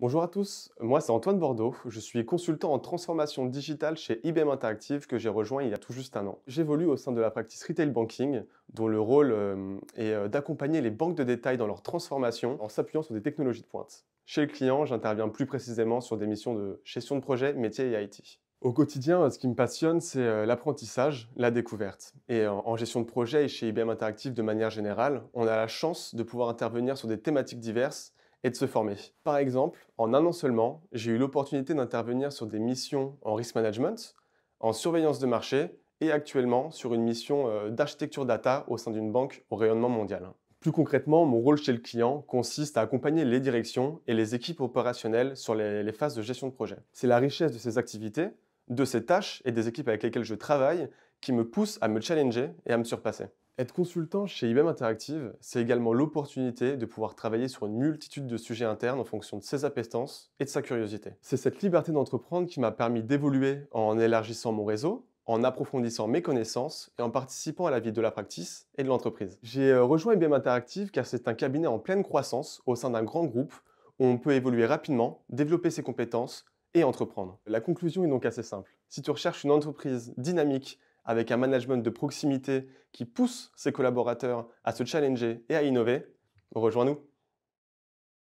Bonjour à tous, moi c'est Antoine Bordeaux, je suis consultant en transformation digitale chez IBM Interactive que j'ai rejoint il y a tout juste un an. J'évolue au sein de la practice Retail Banking, dont le rôle euh, est euh, d'accompagner les banques de détail dans leur transformation en s'appuyant sur des technologies de pointe. Chez le client, j'interviens plus précisément sur des missions de gestion de projet, métier et IT. Au quotidien, ce qui me passionne, c'est euh, l'apprentissage, la découverte. Et en gestion de projet et chez IBM Interactive de manière générale, on a la chance de pouvoir intervenir sur des thématiques diverses et de se former. Par exemple, en un an seulement, j'ai eu l'opportunité d'intervenir sur des missions en risk management, en surveillance de marché et actuellement sur une mission euh, d'architecture data au sein d'une banque au rayonnement mondial. Plus concrètement, mon rôle chez le client consiste à accompagner les directions et les équipes opérationnelles sur les, phases de gestion de projet. C'est la richesse de ces activités, de ces tâches et des équipes avec lesquelles je travaille qui me poussent à me challenger et à me surpasser. Être consultant chez IBM Interactive, c'est également l'opportunité de pouvoir travailler sur une multitude de sujets internes en fonction de ses appétences et de sa curiosité. C'est cette liberté d'entreprendre qui m'a permis d'évoluer en élargissant mon réseau, en approfondissant mes connaissances et en participant à la vie de la practice et de l'entreprise. J'ai euh, rejoint IBM Interactive car c'est un cabinet en pleine croissance au sein d'un grand groupe où on peut évoluer rapidement, développer ses compétences et entreprendre. La conclusion est donc assez simple. Si tu recherches une entreprise dynamique avec un management de proximité qui pousse ses collaborateurs à se challenger et à innover, rejoins-nous.